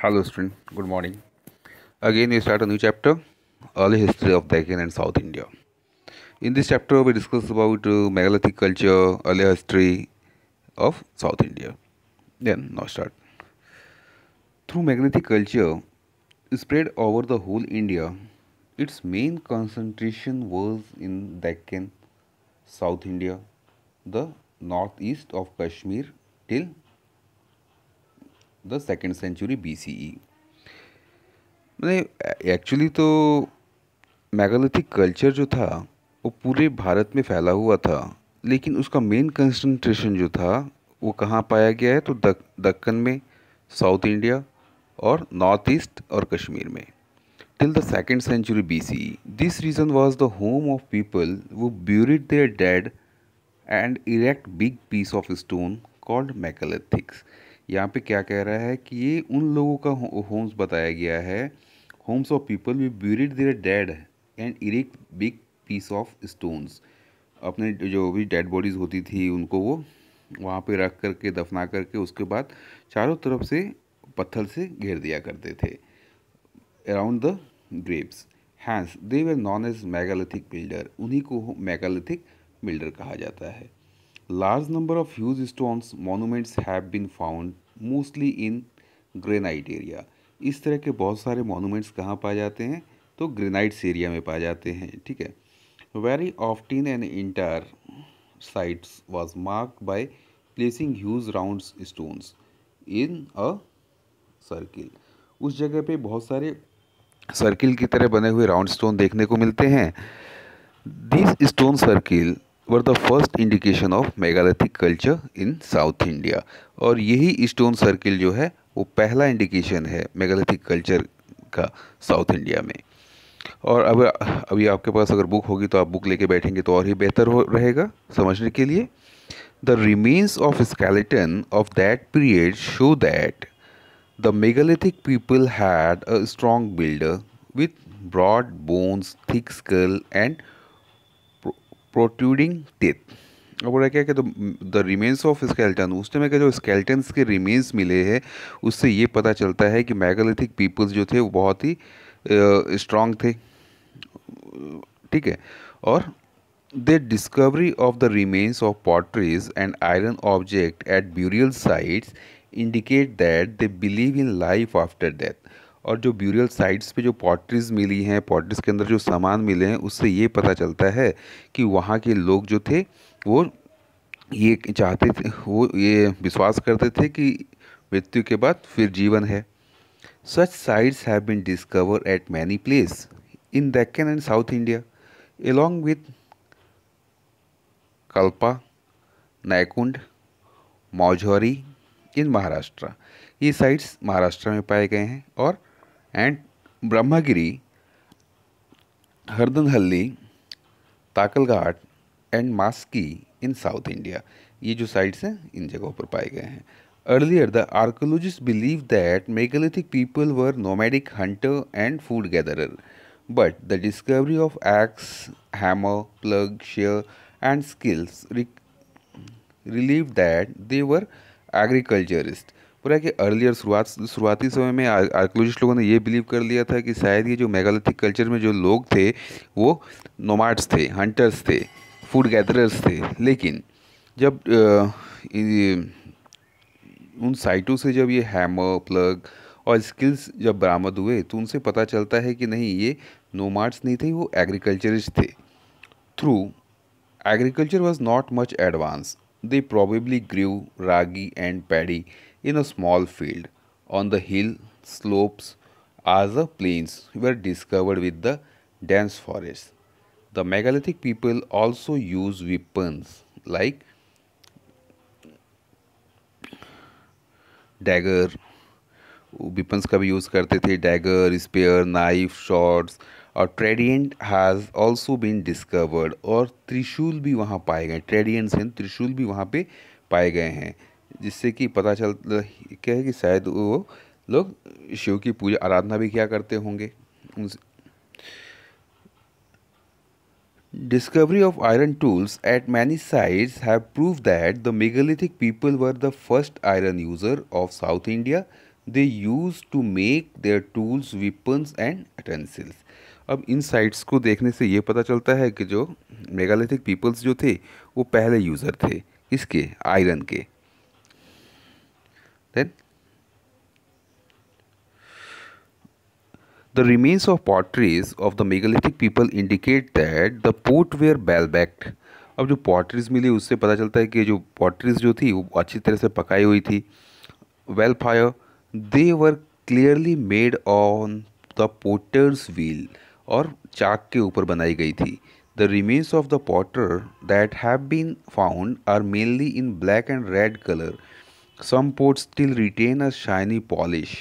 hello student good morning again we start a new chapter early history of Deccan and South India in this chapter we discuss about uh, megalithic culture early history of South India then now start through megalithic culture spread over the whole India its main concentration was in Deccan South India the northeast of Kashmir till the second century B C E मतलब actually तो मैगोलिथिक culture जो था वो पूरे भारत में फैला हुआ था लेकिन उसका मेन कंसनट्रेशन जो था वो कहाँ पाया गया है तो दक्कन में साउथ इंडिया और नॉर्थ ईस्ट और कश्मीर में till the second century B C this region was the home of people who buried their dead and erect big piece of stone called megalithics यहाँ पे क्या कह रहा है कि ये उन लोगों का होम्स बताया गया है homes of people we buried their dead and erect big piece of stones अपने जो भी डेड बॉडीज़ होती थी उनको वो वहाँ पे रख करके दफना करके उसके बाद चारों तरफ से पत्थर से घेर दिया करते थे around the graves hence they were known as megalithic builder उन्हीं को मेगालिथिक बिल्डर कहा जाता है Large number of huge stones monuments have been found mostly in granite area इस तरह के बहुत सारे monuments कहाँ पाए जाते हैं तो ग्रेनाइट्स एरिया में पाए जाते हैं ठीक है very often and entire sites was mark by placing huge round stones in a circle उस जगह पे बहुत सारे सर्किल की तरह बने हुए राउंड स्टोन देखने को मिलते हैं this stone circle were the first indication of megalithic culture in south India और यही स्टोन सर्किल जो है वो पहला इंडिकेशन है megalithic कल्चर का साउथ इंडिया में और अब अभी आपके पास अगर बुक होगी तो आप बुक लेके बैठेंगे तो और ही बेहतर हो रहेगा समझने के लिए the remains of skeleton of that period show that the megalithic people had a strong builder with broad bones thick skull and protruding teeth अब बोला क्या कि तो द रिमेन्स ऑफ स्केल्टन उस टाइम के जो स्केल्टन्स के रिमेन्स मिले हैं उससे ये पता चलता है कि मैगोलिथिक पीपल्स जो थे वो बहुत ही स्ट्रांग थे ठीक है और the discovery of the remains of potteries and iron object at burial sites indicate that they believe in life after death और जो ब्यूरियल साइट्स पे जो पॉटरीज मिली हैं पॉटरीज के अंदर जो सामान मिले हैं उससे ये पता चलता है कि वहाँ के लोग जो थे वो ये चाहते थे वो ये विश्वास करते थे कि मृत्यु के बाद फिर जीवन है such sites have been discover at many place in Deccan and south India along with Kalpa Naikund Maujory in Maharashtra ये साइट्स महाराष्ट्र में पाए गए हैं और and Brahmagiri Hardanhalli Takalghat and Maski in south India ये जो साइट्स हैं इन जगहों पर पाए गए हैं earlier the archaeologist believe that megalithic people were nomadic hunter and food gatherer but the discovery of axe hammer plough share and sickles reveal that they were agriculturist पूरा कि अर्लियर शुरुआत शुरुआती समय में आर्कोलॉजिस्ट लोगों ने ये बिलीव कर लिया था कि शायद ये जो मेगालिथिक कल्चर में जो लोग थे वो नोमाड्स थे हंटर्स थे फूड गैदरर्स थे लेकिन जब उन साइटों से जब ये हैमर प्लग और स्किल्स जब बरामद हुए तो उनसे पता चलता है कि नहीं ये नोमाड्स नहीं थे वो एग्रीकल्चरिस्ट थे though agriculture was not much advance they probably grew ragi and paddy in a small field. On the hill slopes as the plains were discovered with the dense forest The megalithic people also use weapons like dagger weapons ka bhi use karte the dagger spear knife shots और trident has also been discovered और त्रिशूल भी वहाँ पाए गए ट्रेडियंट्स हैं त्रिशूल भी वहाँ पे पाए गए हैं जिससे कि पता चल क्या है कि शायद वो लोग शिव की पूजा आराधना भी किया करते होंगे discovery of iron tools at many sites have prove that the megalithic people were the first iron user of south India they use to make their tools weapons and utensils अब इन साइट्स को देखने से ये पता चलता है कि जो मेगालिथिक पीपल्स जो थे वो पहले यूज़र थे इसके आयरन के Then the remains of potteries of the megalithic people indicate that the port were bell backed. अब जो पॉटरीज मिली उससे पता चलता है कि जो पॉटरीज जो थी वो अच्छी तरह से पकाई हुई थी well fire they were clearly made on the potter's wheel और चाक के ऊपर बनाई गई थी the remains of the potter that have been found are mainly in black and red colour some pots still retain a shiny polish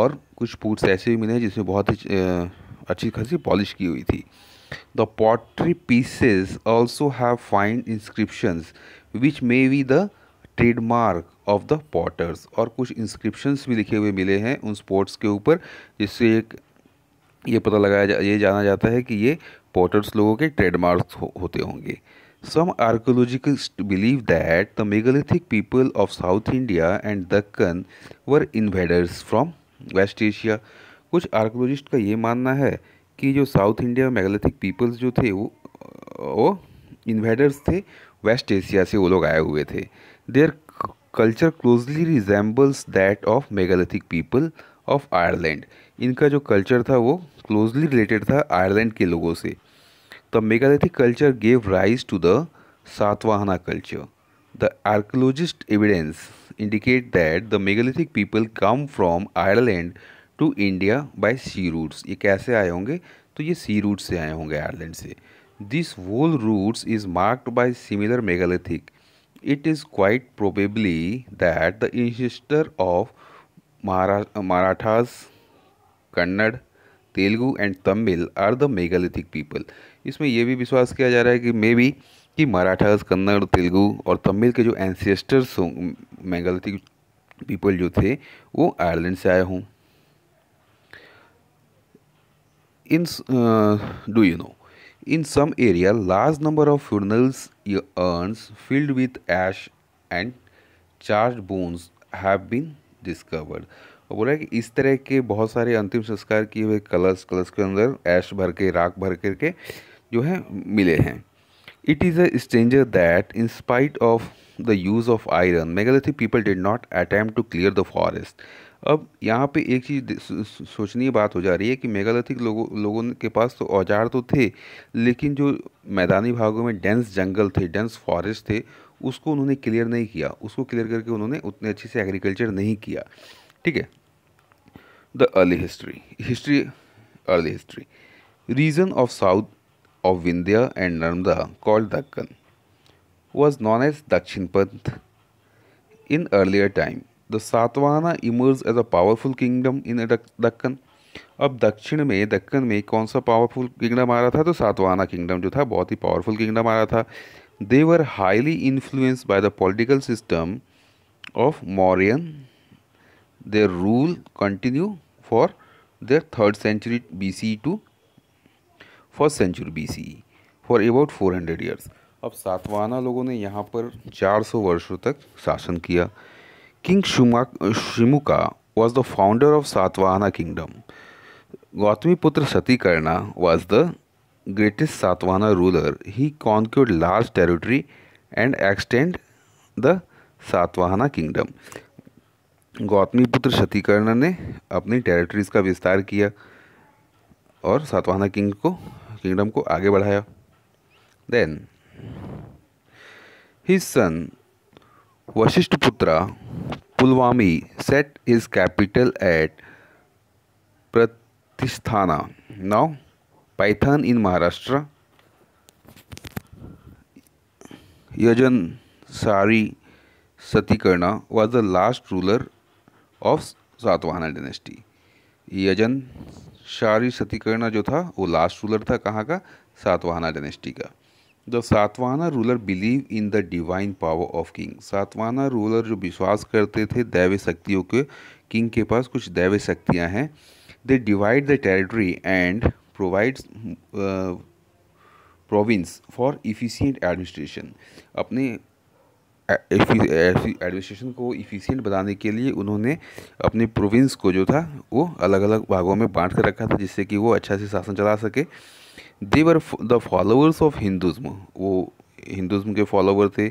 और कुछ ports ऐसे भी मिले हैं जिसमें बहुत ही अच्छी खासी पॉलिश की हुई थी the pottery pieces also have fine inscriptions which may be the trademark of the potters और कुछ इंस्क्रिप्शंस भी लिखे हुए मिले हैं उन स्पोर्ट्स के ऊपर जिससे एक ये पता लगाया जा ये जाना जाता है कि ये पॉटर्स लोगों के ट्रेडमार्क हो, होते होंगे Some archaeologists believe that the megalithic people of South India and Deccan were invaders from west Asia कुछ आर्कोलॉजिस्ट का ये मानना है कि जो साउथ इंडिया मेगालिथिक पीपल्स जो थे वो वो इन्वेडर्स थे वेस्ट एशिया से वो लोग आए हुए थे their culture closely resembles that of megalithic people of Ireland इनका जो कल्चर था वो क्लोजली रिलेटेड था आयरलैंड के लोगों से the megalithic culture gave rise to the Satavahana culture the archaeologist evidence indicate that the megalithic people come from Ireland to India by sea routes ये कैसे आए होंगे तो ये सी रूट से आए होंगे आयरलैंड से this whole routes is marked by similar megalithic it is quite probably that the ancestor of Marathas Kannada Telugu and Tamil are the megalithic people इसमें यह भी विश्वास किया जा रहा है कि मे बी कि मराठास कन्नड़ तेलुगु और तमिल के जो एंसेस्टर्स हों मेगालिथिक पीपल जो थे वो आयरलैंड से आए हों in do you know in some area large number of funerals urns filled with ash and charred bones have been discovered और बोला कि इस तरह के बहुत सारे अंतिम संस्कार किए हुए कलश कलश के अंदर ऐश भर के राख भर करके जो है मिले हैं it is a stranger that in spite of the use of iron megalithic people did not attempt to clear the forest अब यहाँ पे एक चीज़ सोचनीय बात हो जा रही है कि मेगालिथिक लोगों लोगों के पास तो औजार तो थे लेकिन जो मैदानी भागों में डेंस जंगल थे डेंस फॉरेस्ट थे उसको उन्होंने क्लियर नहीं किया उसको क्लियर करके उन्होंने उतने अच्छे से एग्रीकल्चर नहीं किया ठीक है the early history history early history region of south of Vindhya and Narmada called Deccan was known as Dakshin Panth in earlier time the Satavahana emerge as a powerful kingdom in Deccan अब दक्षिण में दक्कन में कौन सा पावरफुल किंगडम आ रहा था तो सातवाना किंगडम जो था बहुत ही पावरफुल किंगडम आ रहा था they were highly influenced by the political system of Mauryan their rule continue for third century B C to BCE century B C for about four hundred years अब सातवाना लोगों ने यहाँ पर चार सौ वर्षों तक शासन किया king Shuma Simuka was the founder of Satavahana kingdom Gautamiputra Satakarni was the greatest Satavahana ruler he conquered large territory and extend the Satavahana kingdom Gautamiputra Satakarni ने अपनी टेरिटरीज का विस्तार किया और सातवाहना किंग को किंगडम को आगे बढ़ाया then son Vasishthiputra Pulumavi set his capital at Pratishthana now Paithan in Maharashtra Yajna Sri Satakarni was the last ruler of Satavahana dynasty Yajna Sri Satakarni जो था वो लास्ट रूलर था कहाँ का सातवाहना डायनेस्टी का the Satavahana ruler believe in the divine power of king Satavahana ruler जो विश्वास करते थे दैव्य शक्तियों के किंग के पास कुछ दैव्य शक्तियाँ हैं they divide the territory and provide province for efficient administration अपने एडमिनिस्ट्रेशन को इफ़िशियंट बनाने के लिए उन्होंने अपने प्रोविंस को जो था वो अलग अलग भागों में बांट कर रखा था जिससे कि वो अच्छा से शासन चला सके they were the followers of Hinduism वो हिंदुज्म के फॉलोवर थे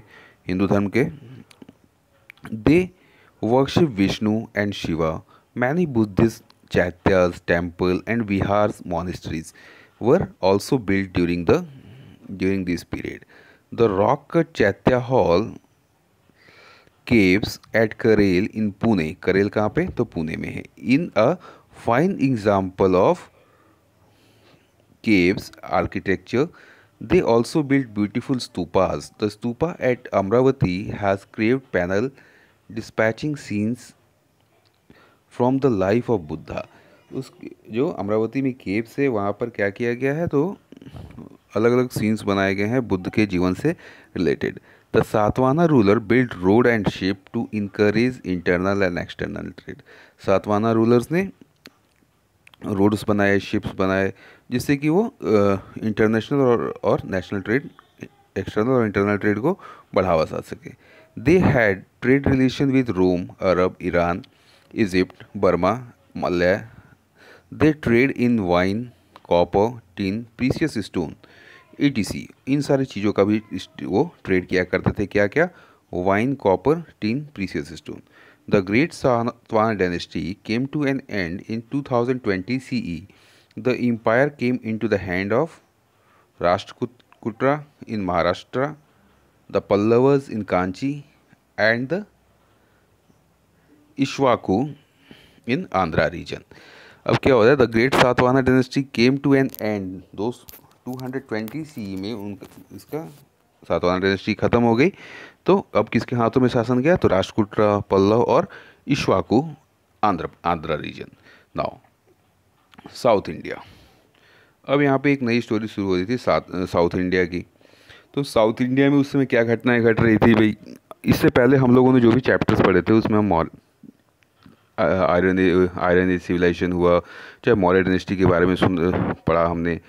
हिंदू धर्म के they worship Vishnu and Shiva many Buddhist chaityas temple and viharas monasteries were also build during the during this period the rock chaitya hall caves at Karle in Pune करेल कहाँ पे तो पुणे में है in a fine example of caves architecture they also build beautiful stupas the stupa at Amaravati has create panel depicting scenes from the life of Buddha उस जो अमरावती में caves है वहाँ पर क्या किया गया है तो अलग अलग सीन्स बनाए गए हैं बुद्ध के जीवन से related the Satavahana ruler build road and ship to encourage internal and external trade Satavahana rulers ने रोड्स बनाए शिप्स बनाए जिससे कि वो इंटरनेशनल और और नेशनल ट्रेड एक्सटर्नल और इंटरनल ट्रेड को बढ़ावा सा सके they had trade relation with Rome Arab Iran Egypt Burma Malay they trade in wine copper tin precious stone ई इन सारी चीज़ों का भी वो ट्रेड किया करते थे क्या क्या wine copper tin precious stone the great Satavahana dynasty came to an end in 2020 CE the empire came in to the hand of Rashtrakuta in Maharashtra the Pallavas in Kanchi and the Ikshvaku in Andhra region अब क्या हो रहा है the great Satavahana dynasty came to an end दोस्त two hundred twenty C में उनका इसका सातवां डायनेस्टी खत्म हो गई तो अब किसके हाथों में शासन गया तो राष्ट्रकुट्रा पल्लव और Ikshvaku Andhra Andhra region now south India अब यहाँ पे एक नई स्टोरी शुरू हो रही थी साउथ इंडिया की तो साउथ इंडिया में उस समय क्या घटनाएं घट रही थी भाई इससे पहले हम लोगों ने जो भी चैप्टर्स पढ़े थे उसमें हम मॉल आयरन आयरन सिविलाइजेशन हुआ चाहे मॉडर्न डायनेस्टी के बारे में सुन पढ़ा हमने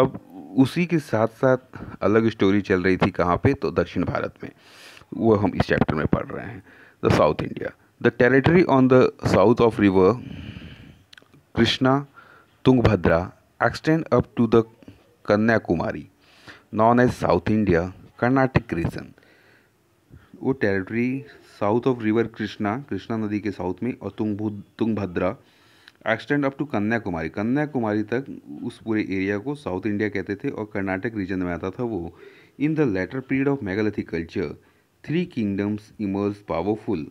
अब उसी के साथ साथ अलग स्टोरी चल रही थी कहाँ पे तो दक्षिण भारत में वो हम इस चैप्टर में पढ़ रहे हैं the south India the territory on the south of river Krishna Tungabhadra extend up to the Kanyakumari known as south India Karnataka region वो territory south of river Krishna Krishna नदी के साउथ में और Tung Tungabhadra extend up to Kanyakumari Kanyakumari तक उस पूरे एरिया को साउथ इंडिया कहते थे और कर्नाटक रीजन में आता था वो in the later period of megalithic culture three kingdoms emerge powerful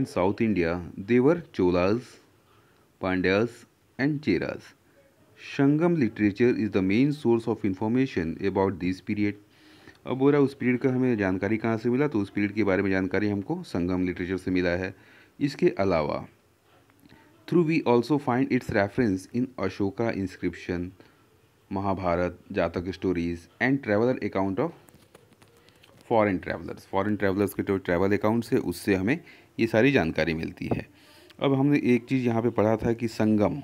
in south India they were Cholas Pandyas and Cheras Sangam literature is the main source of information about this period अब बोरा उस पीरियड का हमें जानकारी कहाँ से मिला तो उस पीरियड के बारे में जानकारी हमको संगम लिटरेचर से मिला है इसके अलावा though we also find its reference in Ashoka inscription Mahabharata Jataka stories and traveler account of foreign travellers foreign travellers के जो ट्रैवल अकाउंट्स है उससे हमें ये सारी जानकारी मिलती है अब हमने एक चीज़ यहाँ पे पढ़ा था कि संगम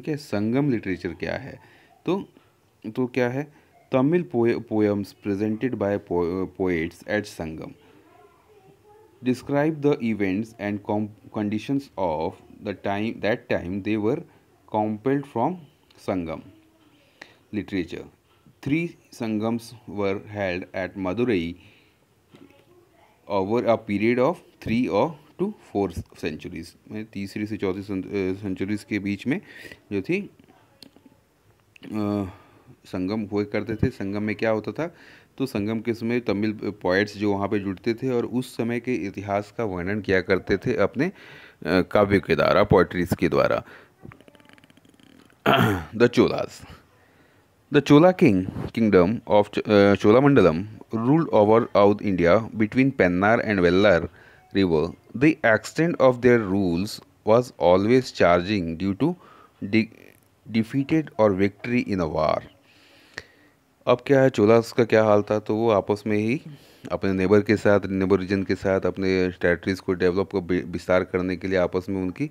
क्या संगम लिटरेचर क्या है तो तो क्या है Tamil poems presented by poets at Sangam describe the events and conditions of the time that time they were compiled from Sangam literature. Three Sangams were held at Madurai over a period of three or two four centuries में तीसरी से चौथी centuries के बीच में जो थी आ, संगम हुए करते थे संगम में क्या होता था तो संगम के समय तमिल पोइट्स जो वहाँ पे जुड़ते थे और उस समय के इतिहास का वर्णन किया करते थे अपने काव्य के द्वारा पोइट्रीज के द्वारा the Cholas the Chola king kingdom of Cholamandalam ruled over out India between Pennar and Vellar river the extend of their rules was always changing due to defeated और विक्ट्री इन अ वार अब क्या है चोलास का क्या हाल था तो वो आपस में ही अपने नेबर के साथ नेबर रीजन के साथ अपने टेरेटरीज़ को डेवलप को विस्तार करने के लिए आपस में उनकी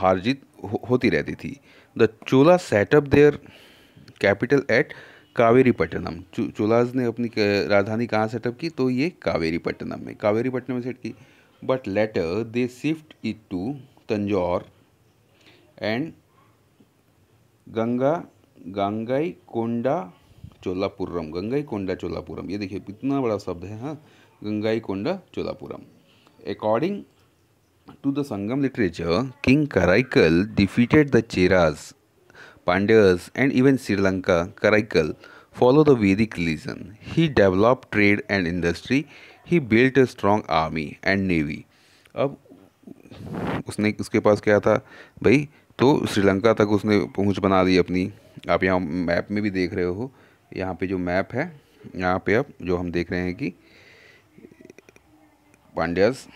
हार जीत हो, होती रहती थी the Chola setup their capital at Kaveripattinam चो, चोलाज ने अपनी राजधानी कहाँ सेटअप की तो ये कावेरीपट्टनम में कावेरीपट्टनम में सेट की but later they shift it to Tanjore and Ganga Gangaikonda Cholapuram Gangaikonda Cholapuram ये देखिए इतना बड़ा शब्द है हाँ Gangaikonda Cholapuram according to the Sangam literature king Karikal defeated the Cheras Pandyas and even Sri Lanka Karikal follow the Vedic religion he develop trade and industry he built a strong army and navy अब उसने उसके पास क्या था भाई तो श्रीलंका तक उसने पहुँच बना दी अपनी आप यहाँ मैप में भी देख रहे हो यहाँ पे जो मैप है यहाँ पे अब जो हम देख रहे हैं कि पांड्यास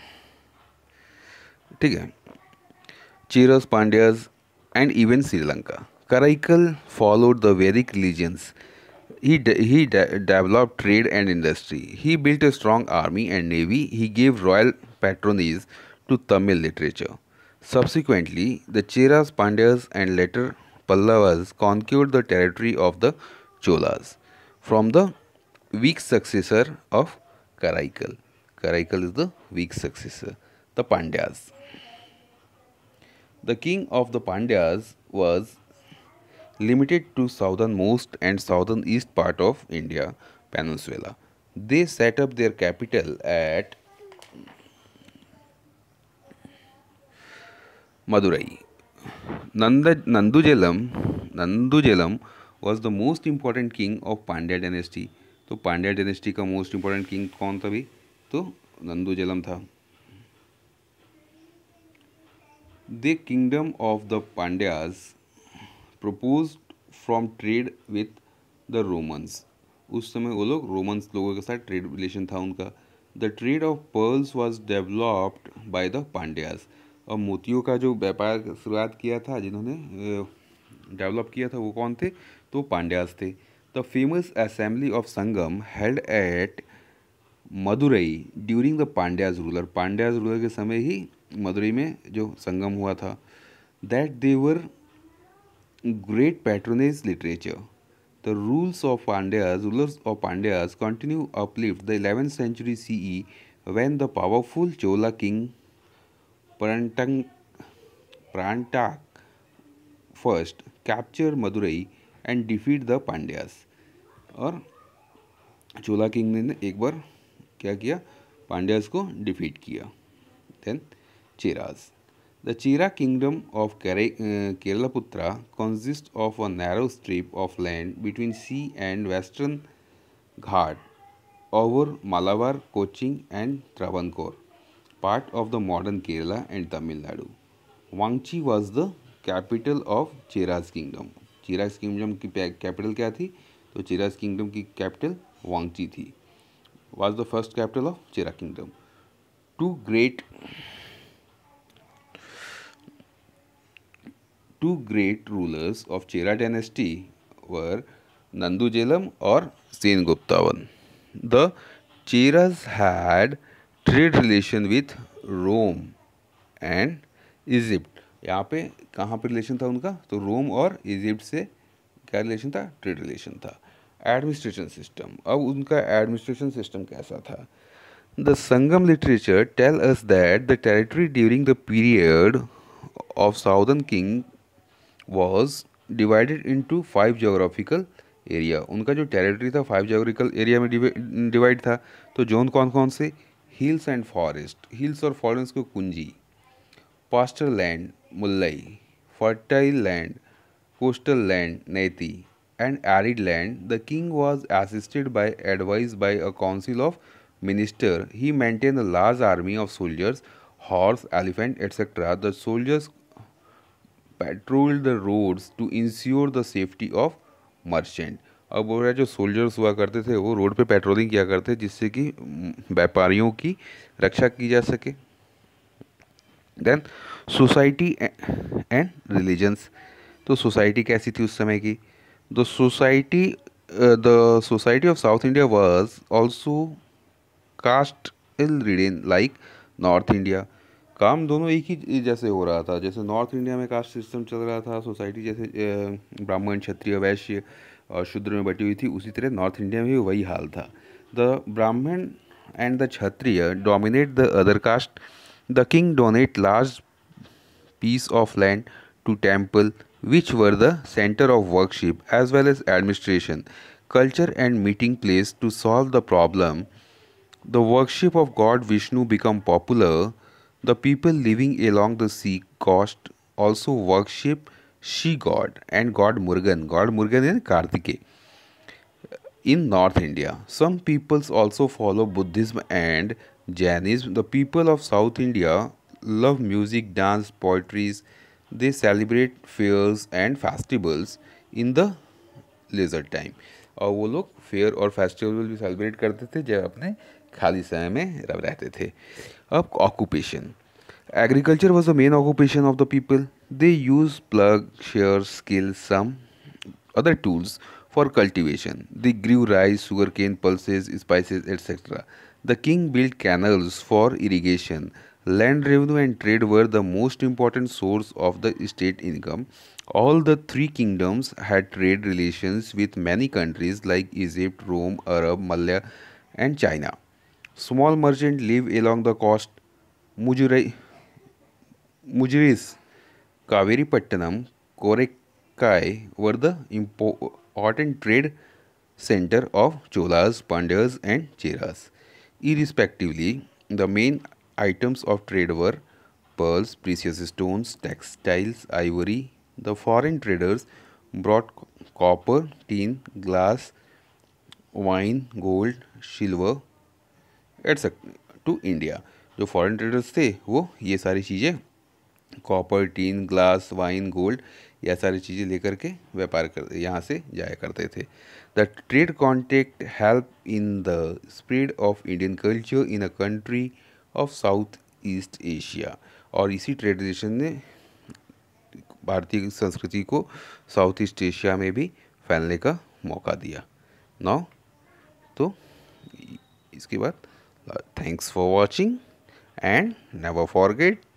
ठीक है Cheras Pandyas and even Sri Lanka Karaikal followed the Vedic religions he he develop trade and industry he built a strong army and navy he give royal patronage to Tamil literature subsequently the Cheras Pandyas and later Pallavas conquered the territory of the Cholas from the weak successor of Karaikal. Karaikal is the weak successor, the Pandyas. The king of the Pandyas was limited to southernmost and southern east part of India peninsula. They set up their capital at Madurai. Nanda, Nandujalam, Nandujalam was the most important king of Pandya dynasty तो Pandya dynasty का most important king कौन था भी तो Nandujalam था the kingdom of the Pandyas prospered from trade with the Romans उस समय वो लोग रोमन्स लोगों के साथ ट्रेड रिलेशन था उनका the trade of pearls was developed by the Pandyas और मोतियों का जो व्यापार शुरुआत किया था जिन्होंने डेवलप किया था वो कौन थे तो पांड्यास थे the famous assembly of Sangam held at Madurai during the Pandyas ruler Pandyas ruler के समय ही मदुरई में जो संगम हुआ था that they were great patronage literature the rules of Pandyas rulers of Pandyas continue uplift the eleventh century C E when the powerful Chola king Parantaka Parantaka first capture Madurai and defeat the Pandyas और Chola king ने एक बार क्या किया पांड्यास को डिफीट किया then Cheras the Chera kingdom of Keralaputra consist of a narrow strip of land between sea and western Ghat over Malabar Cochin and Travancore part of the modern Kerala and Tamil Nadu Vanji was the capital of Cheras kingdom Chera kingdom की capital क्या थी तो चीरा किंगडम की कैपिटल वांगची थी was the first capital of Chera kingdom two great two great rulers of Chera dynasty were Nandujelam और Senguttuvan the Cheras had trade relation with Rome and Egypt यहाँ पे कहाँ पे रिलेशन था उनका तो रोम और इजिप्ट से क्या रिलेशन था ट्रेड रिलेशन था एडमिनिस्ट्रेशन सिस्टम अब उनका एडमिनिस्ट्रेशन सिस्टम कैसा था the Sangam literature tell us that the territory during the period of southern king was divided into five geographical area उनका जो टेरिटरी था फाइव जोग्राफिकल एरिया में डिवाइड था तो जोन कौन कौन से हिल्स एंड फॉरेस्ट हिल्स और फॉरेस्ट को Kurinji pastoral land Mullai, fertile land, coastal land, Neti, and arid land, the king was assisted by advice by a council of ministers. He maintained a large army of soldiers, horse, elephant, etc. The soldiers patrolled the roads to ensure the safety of merchant. अब वो जो soldiers हुआ करते थे वो road पे patrolling किया करते जिससे कि व्यापारियों की रक्षा की जा सके देन सोसाइटी एंड रिलीजन्स तो सोसाइटी कैसी थी उस समय की the society the society of south India was also caste ill ridden like north India काम दोनों एक ही जैसे हो रहा था जैसे नॉर्थ इंडिया में कास्ट सिस्टम चल रहा था सोसाइटी जैसे uh, ब्राह्मण क्षत्रिय वैश्य और शूद्र में बटी हुई थी उसी तरह नॉर्थ इंडिया में भी वही हाल था the Brahman and the Kshatriya dominate the other caste The king donated large piece of land to temple which were the center of worship as well as administration, culture and meeting place to solve the problem. The worship of God Vishnu become popular. The people living along the sea coast also worship she god and god Murugan. God Murugan is Kartike in North India. Some peoples also follow Buddhism and Jainism, the people of South India love music, dance, poetry. They celebrate fairs and festivals in the leisure time और वो लोग fair और festival भी celebrate करते थे जब अपने खाली समय में रब रहते थे अब occupation agriculture was the main occupation of the people they use plough share sickle some other tools for cultivation they grew rice sugarcane pulses spices etcetera The king built canals for irrigation. Land revenue and trade were the most important source of the state income. All the three kingdoms had trade relations with many countries like Egypt, Rome, Arab, Malaya, and China. Small merchants lived along the coast. Mujurai, Mujiris, Kaveripattanam, were the important trade center of Cholas, Pandyas, and Cheras. Irrespectively, the main items of trade were pearls, precious stones, textiles, ivory. The foreign traders brought copper, tin, glass, wine, gold, silver, etc. To India जो foreign traders थे वो ये सारी चीज़ें copper tin glass wine gold यह सारी चीज़ें लेकर के व्यापार कर यहाँ से जाया करते थे the trade contact help in the spread of Indian culture in a country of south east Asia और इसी ट्रेड रिलेशन ने भारतीय संस्कृति को साउथ ईस्ट एशिया में भी फैलने का मौका दिया नौ तो इसके बाद thanks for watching and never forget